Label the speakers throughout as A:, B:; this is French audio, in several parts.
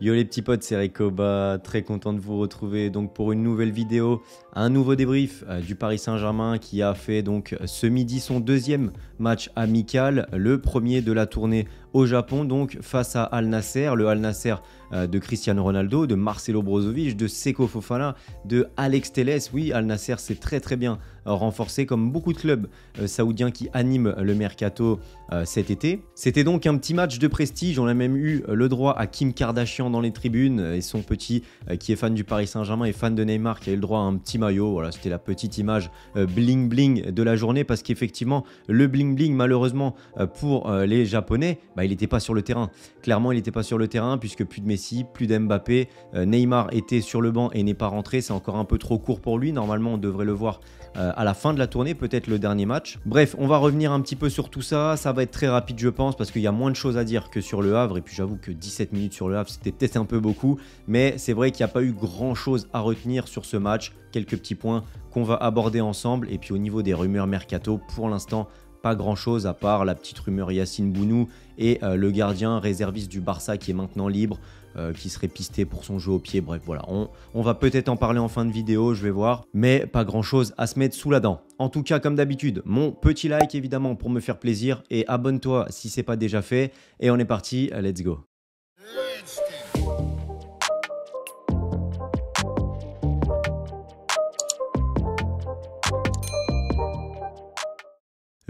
A: Yo les petits potes, c'est Ricoba, très content de vous retrouver donc pour une nouvelle vidéo, un nouveau débrief euh, du Paris Saint-Germain qui a fait donc ce midi son deuxième match amical, le premier de la tournée au Japon, donc face à Al Nasser, le Al Nasser euh, de Cristiano Ronaldo, de Marcelo Brozovic, de Seko Fofana, de Alex Telles. Oui, Al Nasser s'est très très bien euh, renforcé comme beaucoup de clubs euh, saoudiens qui animent le mercato cet été. C'était donc un petit match de prestige, on a même eu le droit à Kim Kardashian dans les tribunes et son petit qui est fan du Paris Saint-Germain et fan de Neymar qui a eu le droit à un petit maillot. Voilà, c'était la petite image bling bling de la journée parce qu'effectivement le bling bling malheureusement pour les Japonais bah, il n'était pas sur le terrain. Clairement, il n'était pas sur le terrain puisque plus de Messi, plus d'Mbappé. Euh, Neymar était sur le banc et n'est pas rentré. C'est encore un peu trop court pour lui. Normalement, on devrait le voir euh, à la fin de la tournée, peut-être le dernier match. Bref, on va revenir un petit peu sur tout ça. Ça va être très rapide, je pense, parce qu'il y a moins de choses à dire que sur le Havre. Et puis, j'avoue que 17 minutes sur le Havre, c'était peut-être un peu beaucoup. Mais c'est vrai qu'il n'y a pas eu grand-chose à retenir sur ce match. Quelques petits points qu'on va aborder ensemble. Et puis, au niveau des rumeurs mercato, pour l'instant, pas grand chose à part la petite rumeur Yacine Bounou et euh, le gardien réserviste du Barça qui est maintenant libre, euh, qui serait pisté pour son jeu au pied. Bref, voilà, on, on va peut-être en parler en fin de vidéo, je vais voir, mais pas grand chose à se mettre sous la dent. En tout cas, comme d'habitude, mon petit like évidemment pour me faire plaisir et abonne-toi si c'est pas déjà fait. Et on est parti, let's go.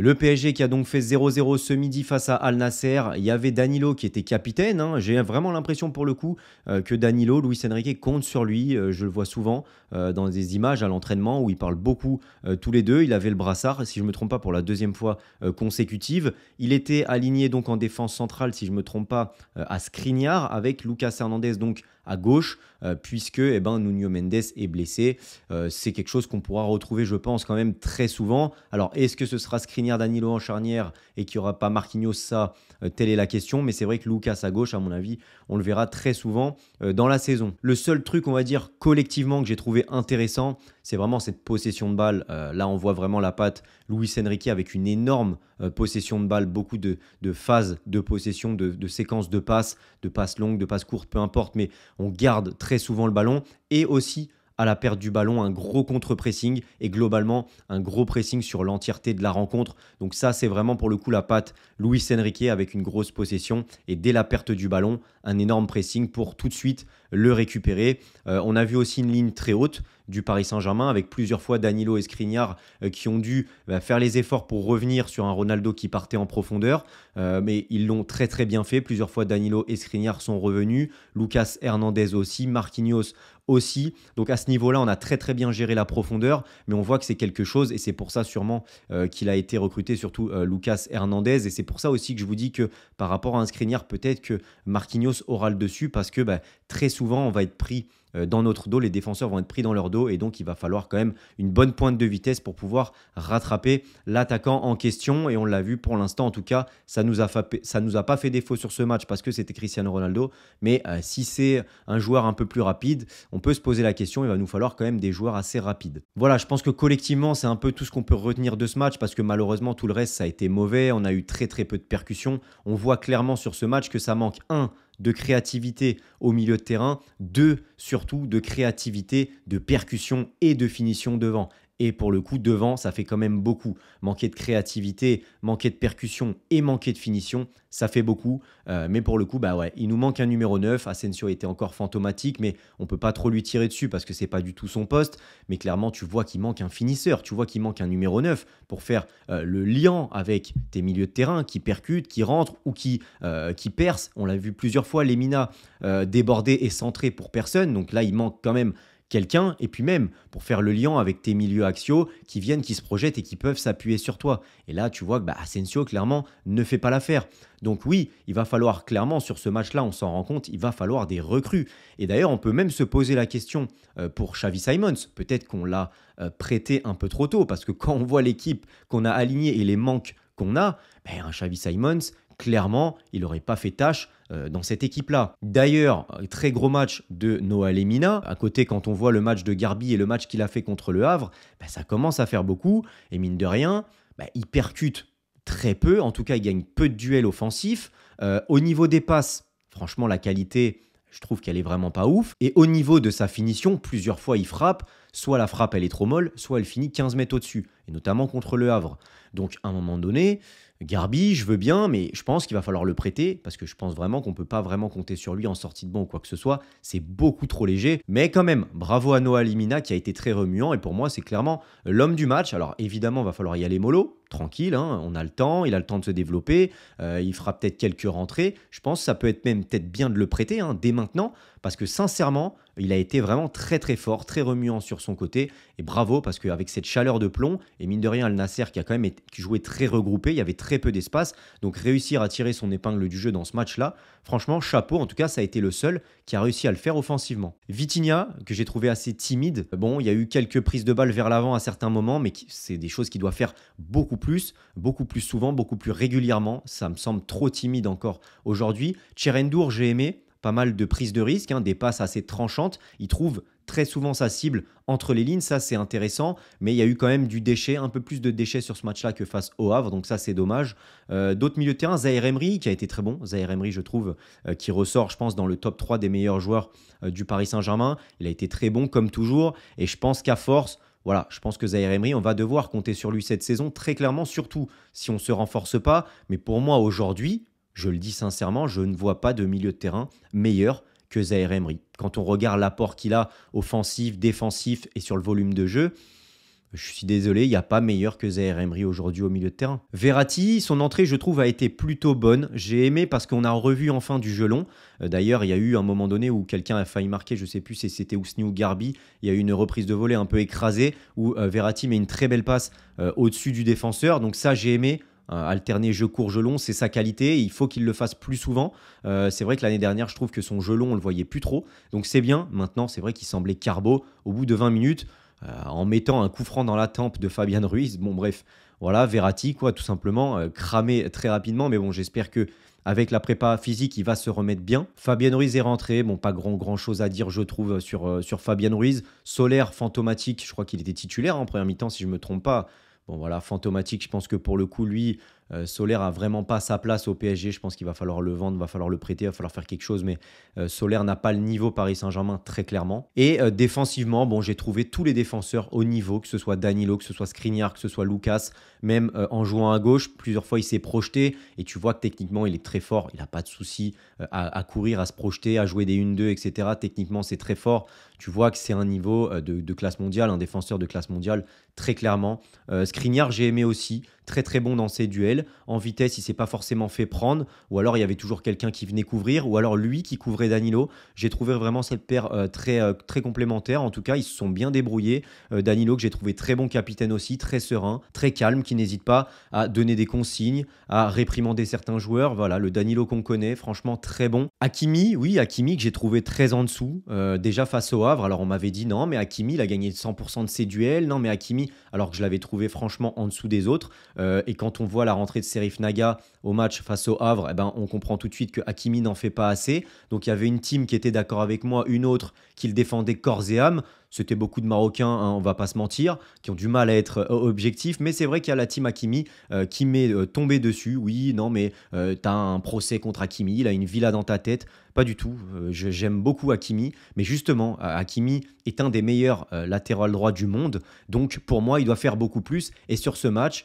A: Le PSG qui a donc fait 0-0 ce midi face à Al Nasser. Il y avait Danilo qui était capitaine. Hein. J'ai vraiment l'impression pour le coup euh, que Danilo, Luis Enrique compte sur lui. Euh, je le vois souvent euh, dans des images à l'entraînement où ils parlent beaucoup tous les deux. Il avait le brassard, si je ne me trompe pas, pour la deuxième fois consécutive. Il était aligné donc en défense centrale, si je ne me trompe pas, à Skriniar avec Lucas Hernandez donc à gauche, euh, puisque eh ben, Nuno Mendes est blessé. Euh, c'est quelque chose qu'on pourra retrouver, je pense, quand même très souvent. Alors, est-ce que ce sera Skriniar Danilo en charnière et qu'il n'y aura pas Marquinhos Ça, euh, telle est la question. Mais c'est vrai que Lucas à gauche, à mon avis, on le verra très souvent dans la saison. Le seul truc, on va dire, collectivement, que j'ai trouvé intéressant, c'est vraiment cette possession de balle. là, on voit vraiment la patte Luis Enrique avec une énorme possession de balle, beaucoup de, de phases de possession, de, de séquences de passes, de passes longues, de passes courtes, peu importe. Mais on garde très souvent le ballon et aussi à la perte du ballon, un gros contre-pressing et globalement un gros pressing sur l'entièreté de la rencontre. Donc ça, c'est vraiment pour le coup la patte Luis Enrique avec une grosse possession et dès la perte du ballon, un énorme pressing pour tout de suite le récupérer. Euh, on a vu aussi une ligne très haute du Paris Saint-Germain avec plusieurs fois Danilo et Skriniar euh, qui ont dû bah, faire les efforts pour revenir sur un Ronaldo qui partait en profondeur, euh, mais ils l'ont très très bien fait. Plusieurs fois Danilo et Skriniar sont revenus, Lucas Hernandez aussi, Marquinhos aussi. Donc à ce niveau-là, on a très très bien géré la profondeur, mais on voit que c'est quelque chose, et c'est pour ça sûrement euh, qu'il a été recruté, surtout euh, Lucas Hernandez, et c'est pour ça aussi que je vous dis que par rapport à un screener, peut-être que Marquinhos aura le dessus, parce que bah, très souvent, on va être pris euh, dans notre dos, les défenseurs vont être pris dans leur dos et donc il va falloir quand même une bonne pointe de vitesse pour pouvoir rattraper l'attaquant en question et on l'a vu pour l'instant en tout cas, ça nous a ça nous a pas fait défaut sur ce match parce que c'était Cristiano Ronaldo, mais si c'est un joueur un peu plus rapide, on on peut se poser la question, il va nous falloir quand même des joueurs assez rapides. Voilà, je pense que collectivement, c'est un peu tout ce qu'on peut retenir de ce match parce que malheureusement, tout le reste, ça a été mauvais. On a eu très très peu de percussions. On voit clairement sur ce match que ça manque un de créativité au milieu de terrain, deux surtout de créativité, de percussion et de finition devant. Et pour le coup, devant, ça fait quand même beaucoup. Manquer de créativité, manquer de percussion et manquer de finition, ça fait beaucoup. Euh, mais pour le coup, bah ouais, il nous manque un numéro 9. Asensio était encore fantomatique, mais on peut pas trop lui tirer dessus parce que c'est pas du tout son poste. Mais clairement, tu vois qu'il manque un finisseur, tu vois qu'il manque un numéro 9 pour faire euh, le lien avec tes milieux de terrain qui percutent, qui rentrent ou qui, euh, qui percent. On l'a vu plusieurs fois, Lemina débordé et centré pour personne. Donc là, il manque quand même quelqu'un, et puis même pour faire le lien avec tes milieux axiaux qui viennent, qui se projettent et qui peuvent s'appuyer sur toi. Et là, tu vois que bah, Asensio, clairement, ne fait pas l'affaire. Donc oui, il va falloir clairement sur ce match-là, on s'en rend compte, il va falloir des recrues. Et d'ailleurs, on peut même se poser la question euh, pour Xavi Simons. Peut-être qu'on l'a euh, prêté un peu trop tôt, parce que quand on voit l'équipe qu'on a alignée et les manques qu'on a, ben, un Xavi Simons, clairement, il n'aurait pas fait tâche euh, dans cette équipe-là. D'ailleurs, euh, très gros match de Noah Lemina. À côté, quand on voit le match de Garbi et le match qu'il a fait contre Le Havre, bah, ça commence à faire beaucoup. Et mine de rien, bah, il percute très peu. En tout cas, il gagne peu de duels offensifs. Euh, au niveau des passes, franchement, la qualité, je trouve qu'elle est vraiment pas ouf. Et au niveau de sa finition, plusieurs fois il frappe, soit la frappe elle est trop molle, soit elle finit 15 mètres au-dessus, et notamment contre le Havre. Donc à un moment donné, Garbi, je veux bien, mais je pense qu'il va falloir le prêter parce que je pense vraiment qu'on peut pas vraiment compter sur lui en sortie de banc ou quoi que ce soit. C'est beaucoup trop léger. Mais quand même, bravo à Noah Limina qui a été très remuant et pour moi, c'est clairement l'homme du match. Alors évidemment, va falloir y aller mollo, tranquille, hein, on a le temps, il a le temps de se développer, euh, il fera peut-être quelques rentrées. Je pense que ça peut être même peut-être bien de le prêter hein, dès maintenant parce que sincèrement, il a été vraiment très très fort, très remuant sur son côté. Et bravo, parce qu'avec cette chaleur de plomb, et mine de rien, Al Nasser qui a quand même jouait très regroupé, il y avait très peu d'espace. Donc réussir à tirer son épingle du jeu dans ce match-là, franchement, chapeau. En tout cas, ça a été le seul qui a réussi à le faire offensivement. Vitinha, que j'ai trouvé assez timide, bon, il y a eu quelques prises de balles vers l'avant à certains moments, mais c'est des choses qu'il doit faire beaucoup plus, beaucoup plus souvent, beaucoup plus régulièrement. Ça me semble trop timide encore aujourd'hui. Cherendour, j'ai aimé pas mal de prises de risque, hein, des passes assez tranchantes. Il trouve très souvent sa cible entre les lignes, ça c'est intéressant, mais il y a eu quand même du déchet, un peu plus de déchets sur ce match-là que face au Havre, donc ça c'est dommage. Euh, d'autres milieux de terrain, Emery qui a été très bon, Zahir Emery je trouve, euh, qui ressort je pense dans le top 3 des meilleurs joueurs euh, du Paris Saint-Germain, il a été très bon comme toujours, et je pense qu'à force, voilà, je pense que Zahir Emery, on va devoir compter sur lui cette saison, très clairement, surtout si on ne se renforce pas. Mais pour moi, aujourd'hui, je le dis sincèrement, je ne vois pas de milieu de terrain meilleur que Zaire Emery. Quand on regarde l'apport qu'il a offensif, défensif et sur le volume de jeu, je suis désolé, il n'y a pas meilleur que Zaire Emery aujourd'hui au milieu de terrain. Verratti, son entrée, je trouve, a été plutôt bonne. J'ai aimé parce qu'on a revu enfin du jeu long. Euh, d'ailleurs, il y a eu un moment donné où quelqu'un a failli marquer, je ne sais plus si c'était Ousni ou Garbi. Il y a eu une reprise de volée un peu écrasée où euh, Verratti met une très belle passe euh, au-dessus du défenseur. Donc ça, j'ai aimé. Euh, alterner jeu court, jeu long, c'est sa qualité. Il faut qu'il le fasse plus souvent. Euh, c'est vrai que l'année dernière, je trouve que son jeu long, on le voyait plus trop. Donc c'est bien. Maintenant, c'est vrai qu'il semblait carbo au bout de 20 minutes. Euh, en mettant un coup franc dans la tempe de Fabian Ruiz. Bon, bref, voilà, Verratti, quoi, tout simplement, cramé très rapidement. Mais bon, j'espère que avec la prépa physique, il va se remettre bien. Fabien Ruiz est rentré. Bon, pas grand, grand chose à dire, je trouve, sur, sur Fabien Ruiz. Solaire, fantomatique, je crois qu'il était titulaire en première mi-temps, si je ne me trompe pas. Bon, voilà, fantomatique, je pense que pour le coup, lui, euh, Solaire a vraiment pas sa place au PSG. Je pense qu'il va falloir le vendre, va falloir le prêter, va falloir faire quelque chose. Mais euh, Solaire n'a pas le niveau Paris Saint-Germain très clairement. Et euh, défensivement, bon, j'ai trouvé tous les défenseurs au niveau, que ce soit Danilo, que ce soit Skriniar, que ce soit Lucas. Même en jouant à gauche, plusieurs fois il s'est projeté et tu vois que techniquement il est très fort. Il n'a pas de souci à, courir, à se projeter, à jouer des 1-2, etc. Techniquement c'est très fort. Tu vois que c'est un niveau de, de, classe mondiale, un défenseur de classe mondiale très clairement. Skriniar j'ai aimé aussi très très bon dans ses duels. En vitesse, il s'est pas forcément fait prendre, ou alors il y avait toujours quelqu'un qui venait couvrir, ou alors lui qui couvrait Danilo. J'ai trouvé vraiment cette paire euh, très euh, très complémentaire. En tout cas, ils se sont bien débrouillés. Euh, Danilo que j'ai trouvé très bon capitaine aussi, très serein, très calme, qui n'hésite pas à donner des consignes, à réprimander certains joueurs. Voilà, le Danilo qu'on connaît, franchement très bon. Akimi oui, Akimi que j'ai trouvé très en dessous. déjà face au Havre, alors on m'avait dit non, mais Akimi il a gagné 100% de ses duels. Non, mais Akimi alors que je l'avais trouvé franchement en dessous des autres. Euh, et quand on voit la rentrée de Serif Naga au match face au Havre, eh ben, on comprend tout de suite que Akimi n'en fait pas assez. Donc il y avait une team qui était d'accord avec moi, une autre qui le défendait corps et âme. C'était beaucoup de Marocains, on hein, on va pas se mentir, qui ont du mal à être euh, objectifs. Mais c'est vrai qu'il y a la team Akimi euh, qui m'est euh, tombée dessus. Oui, non, mais tu as un procès contre Akimi. il a une villa dans ta tête. Pas du tout. J'aime beaucoup Akimi, Mais justement, Akimi est un des meilleurs latéral droits du monde. Donc pour moi, il doit faire beaucoup plus. Et sur ce match,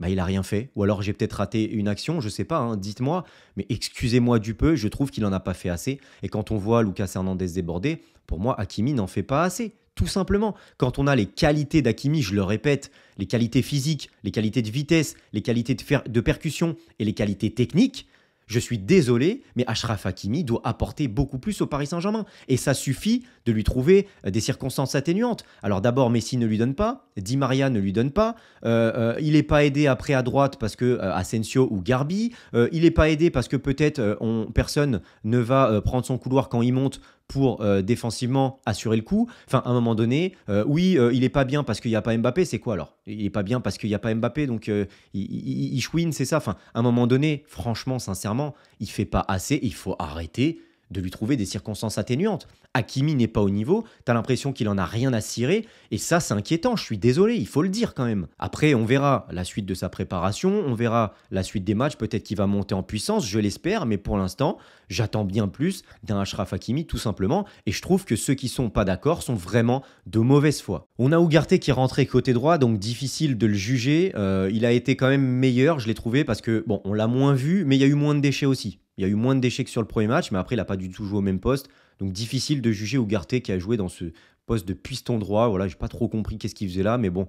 A: bah, il n'a rien fait. Ou alors j'ai peut-être raté une action, je ne sais pas, hein, dites-moi. Mais excusez-moi du peu, je trouve qu'il n'en a pas fait assez. Et quand on voit Lucas Hernandez déborder, pour moi, Hakimi n'en fait pas assez. Tout simplement. Quand on a les qualités d'Akimi, je le répète, les qualités physiques, les qualités de vitesse, les qualités de, de percussion et les qualités techniques, je suis désolé, mais Ashraf Hakimi doit apporter beaucoup plus au Paris Saint-Germain. Et ça suffit de lui trouver euh, des circonstances atténuantes. Alors d'abord, Messi ne lui donne pas, Di Maria ne lui donne pas, euh, euh, il n'est pas aidé après à droite parce que Asensio ou Garbi, il n'est pas aidé parce que peut-être personne ne va prendre son couloir quand il monte pour euh, défensivement assurer le coup. Enfin, à un moment donné, euh, oui, euh, il est pas bien parce qu'il n'y a pas Mbappé, c'est quoi alors Il est pas bien parce qu'il n'y a pas Mbappé, donc il, chouine, c'est ça. Enfin, à un moment donné, franchement, sincèrement, il fait pas assez, il faut arrêter de lui trouver des circonstances atténuantes. Hakimi n'est pas au niveau, t'as l'impression qu'il en a rien à cirer, et ça c'est inquiétant, je suis désolé, il faut le dire quand même. Après, on verra la suite de sa préparation, on verra la suite des matchs, peut-être qu'il va monter en puissance, je l'espère, mais pour l'instant, j'attends bien plus d'un Ashraf Hakimi tout simplement, et je trouve que ceux qui sont pas d'accord sont vraiment de mauvaise foi. On a Ougarté qui est rentré côté droit, donc difficile de le juger, euh, il a été quand même meilleur, je l'ai trouvé, parce que bon, on l'a moins vu, mais il y a eu moins de déchets aussi. Il y a eu moins de déchets que sur le premier match, mais après, il n'a pas du tout joué au même poste. Donc, difficile de juger Ougarté qui a joué dans ce poste de piston droit. Voilà, j'ai pas trop compris qu'est-ce qu'il faisait là, mais bon.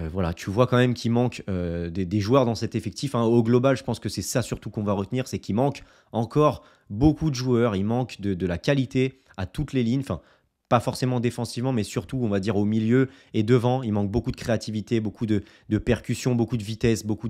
A: Euh, voilà, tu vois quand même qu'il manque euh, des, joueurs dans cet effectif. Hein. Au global, je pense que c'est ça surtout qu'on va retenir, c'est qu'il manque encore beaucoup de joueurs. Il manque de, de la qualité à toutes les lignes. Enfin, pas forcément défensivement, mais surtout, on va dire, au milieu et devant. Il manque beaucoup de créativité, beaucoup de, de percussion, beaucoup de vitesse, beaucoup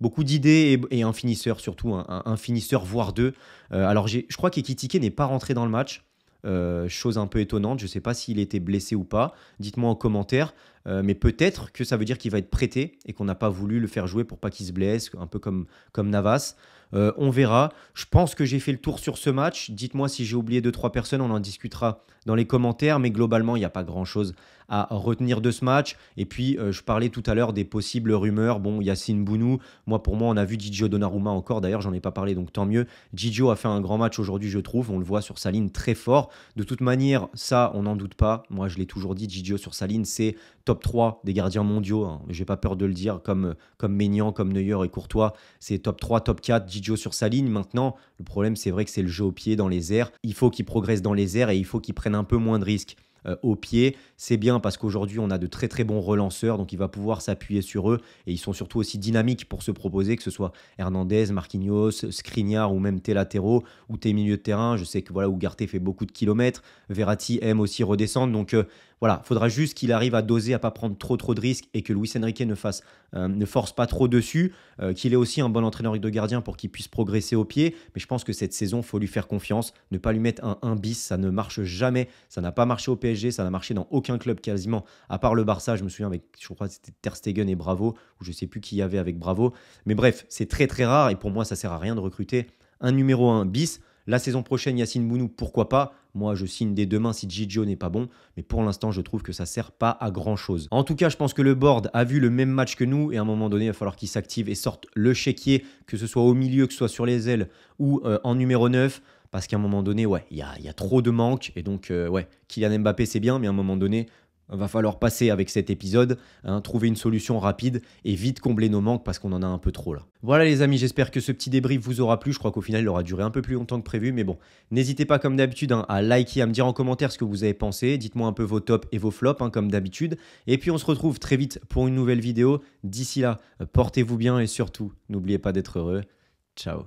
A: beaucoup d'idées et, un finisseur surtout, un, finisseur, voire deux. Euh, alors, je crois qu'Ekitike n'est pas rentré dans le match. Euh, chose un peu étonnante, je ne sais pas s'il était blessé ou pas, dites-moi en commentaire. Euh, mais peut-être que ça veut dire qu'il va être prêté et qu'on n'a pas voulu le faire jouer pour pas qu'il se blesse, un peu comme, comme Navas. Euh, on verra. Je pense que j'ai fait le tour sur ce match. Dites-moi si j'ai oublié 2-3 personnes, on en discutera dans les commentaires. Mais globalement, il n'y a pas grand-chose à retenir de ce match. Et puis, euh, je parlais tout à l'heure des possibles rumeurs. Bon, Yacine Bounou, moi pour moi, on a vu Gigio Donnarumma encore. D'ailleurs, j'en ai pas parlé, donc tant mieux. Gigio a fait un grand match aujourd'hui, je trouve. On le voit sur sa ligne très fort. De toute manière, ça, on n'en doute pas. Moi, je l'ai toujours dit, Gigio sur sa ligne, c'est top 3 des gardiens mondiaux. Hein. J'ai pas peur de le dire, comme, comme comme Neuer et Courtois. C'est top 3, top 4, Gigio sur sa ligne. Maintenant, le problème, c'est vrai que c'est le jeu au pied dans les airs. Il faut qu'il progresse dans les airs et il faut qu'il prenne un peu moins de risques euh, au pied. C'est bien parce qu'aujourd'hui, on a de très très bons relanceurs, donc il va pouvoir s'appuyer sur eux. Et ils sont surtout aussi dynamiques pour se proposer, que ce soit Hernandez, Marquinhos, Skriniar ou même tes ou tes milieux de terrain. Je sais que voilà, Ougarté fait beaucoup de kilomètres. Verratti aime aussi redescendre. Donc euh, voilà, faudra juste qu'il arrive à doser, à pas prendre trop trop de risques et que Luis Enrique ne fasse, euh, ne force pas trop dessus, euh, qu'il ait aussi un bon entraîneur de gardien pour qu'il puisse progresser au pied. Mais je pense que cette saison, faut lui faire confiance, ne pas lui mettre un 1 bis, ça ne marche jamais, ça n'a pas marché au PSG, ça n'a marché dans aucun club quasiment, à part le Barça. Je me souviens avec, je crois, que c'était Ter Stegen et Bravo, ou je sais plus qui y avait avec Bravo. Mais bref, c'est très très rare et pour moi, ça sert à rien de recruter un numéro 1 bis la saison prochaine, Yacine Mounou, pourquoi pas Moi, je signe dès demain si Gigio n'est pas bon, mais pour l'instant, je trouve que ça sert pas à grand chose. En tout cas, je pense que le board a vu le même match que nous et à un moment donné, il va falloir qu'il s'active et sorte le chéquier, que ce soit au milieu, que ce soit sur les ailes ou euh, en numéro 9 parce qu'à un moment donné, ouais, il y a, trop de manques. Et donc, euh, ouais, Kylian Mbappé, c'est bien, mais à un moment donné, va falloir passer avec cet épisode, hein, trouver une solution rapide et vite combler nos manques parce qu'on en a un peu trop là. Voilà les amis, j'espère que ce petit débrief vous aura plu. Je crois qu'au final il aura duré un peu plus longtemps que prévu, mais bon, n'hésitez pas comme d'habitude hein, à liker, à me dire en commentaire ce que vous avez pensé. Dites-moi un peu vos tops et vos flops hein, comme d'habitude. Et puis on se retrouve très vite pour une nouvelle vidéo. D'ici là, euh, portez-vous bien et surtout, n'oubliez pas d'être heureux. Ciao.